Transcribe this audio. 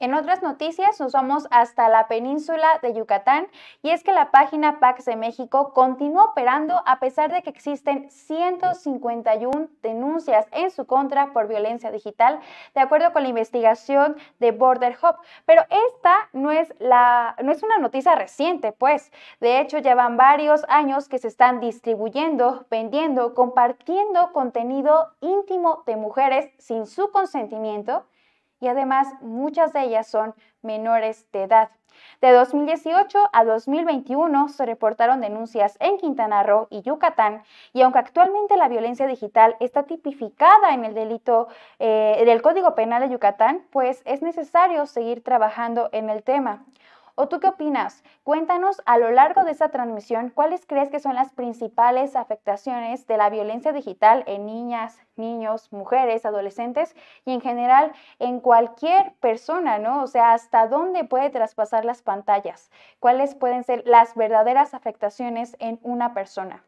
En otras noticias nos vamos hasta la península de Yucatán y es que la página Pax de México continúa operando a pesar de que existen 151 denuncias en su contra por violencia digital, de acuerdo con la investigación de Border Hub. Pero esta no es, la, no es una noticia reciente, pues. De hecho, llevan varios años que se están distribuyendo, vendiendo, compartiendo contenido íntimo de mujeres sin su consentimiento y además muchas de ellas son menores de edad. De 2018 a 2021 se reportaron denuncias en Quintana Roo y Yucatán y aunque actualmente la violencia digital está tipificada en el delito eh, del Código Penal de Yucatán, pues es necesario seguir trabajando en el tema. ¿O tú qué opinas? Cuéntanos a lo largo de esta transmisión cuáles crees que son las principales afectaciones de la violencia digital en niñas, niños, mujeres, adolescentes y en general en cualquier persona, ¿no? O sea, hasta dónde puede traspasar las pantallas, cuáles pueden ser las verdaderas afectaciones en una persona.